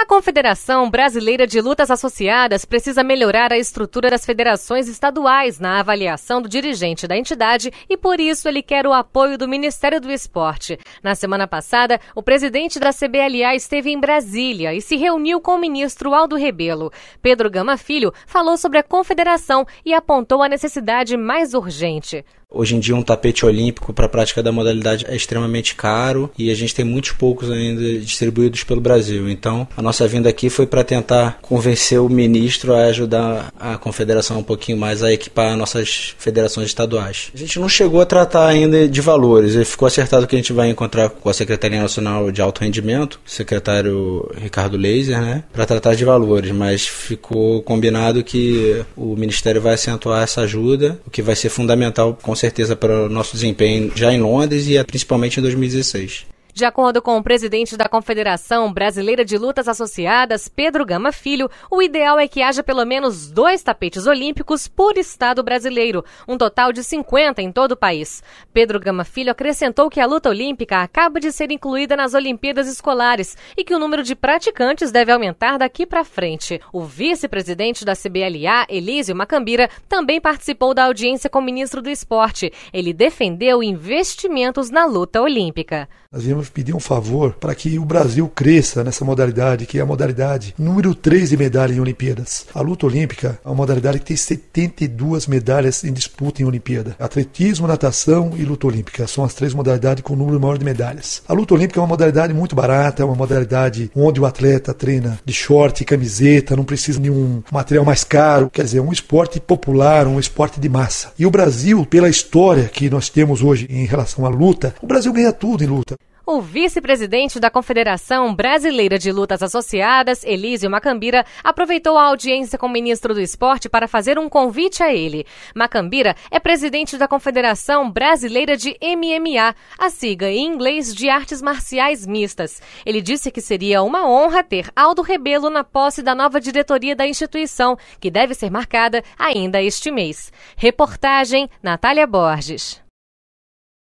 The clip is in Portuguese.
A Confederação Brasileira de Lutas Associadas precisa melhorar a estrutura das federações estaduais na avaliação do dirigente da entidade e, por isso, ele quer o apoio do Ministério do Esporte. Na semana passada, o presidente da CBLA esteve em Brasília e se reuniu com o ministro Aldo Rebelo. Pedro Gama Filho falou sobre a confederação e apontou a necessidade mais urgente. Hoje em dia, um tapete olímpico para a prática da modalidade é extremamente caro e a gente tem muitos poucos ainda distribuídos pelo Brasil. Então, a nossa vinda aqui foi para tentar convencer o ministro a ajudar a confederação um pouquinho mais a equipar nossas federações estaduais. A gente não chegou a tratar ainda de valores, ficou acertado que a gente vai encontrar com a Secretaria Nacional de Alto Rendimento, o secretário Ricardo Leiser, né, para tratar de valores, mas ficou combinado que o ministério vai acentuar essa ajuda, o que vai ser fundamental, com certeza para o nosso desempenho já em Londres e é, principalmente em 2016. De acordo com o presidente da Confederação Brasileira de Lutas Associadas, Pedro Gama Filho, o ideal é que haja pelo menos dois tapetes olímpicos por estado brasileiro, um total de 50 em todo o país. Pedro Gama Filho acrescentou que a luta olímpica acaba de ser incluída nas Olimpíadas Escolares e que o número de praticantes deve aumentar daqui para frente. O vice-presidente da CBLA, Elísio Macambira, também participou da audiência com o ministro do Esporte. Ele defendeu investimentos na luta olímpica. Nós vimos pedir um favor para que o Brasil cresça nessa modalidade, que é a modalidade número 3 de medalha em Olimpíadas. A luta olímpica é uma modalidade que tem 72 medalhas em disputa em Olimpíada. Atletismo, natação e luta olímpica são as três modalidades com o número maior de medalhas. A luta olímpica é uma modalidade muito barata, é uma modalidade onde o atleta treina de short, camiseta, não precisa de um material mais caro, quer dizer, um esporte popular, um esporte de massa. E o Brasil, pela história que nós temos hoje em relação à luta, o Brasil ganha tudo em luta. O vice-presidente da Confederação Brasileira de Lutas Associadas, Elísio Macambira, aproveitou a audiência com o ministro do Esporte para fazer um convite a ele. Macambira é presidente da Confederação Brasileira de MMA, a sigla em inglês de artes marciais mistas. Ele disse que seria uma honra ter Aldo Rebelo na posse da nova diretoria da instituição, que deve ser marcada ainda este mês. Reportagem Natália Borges.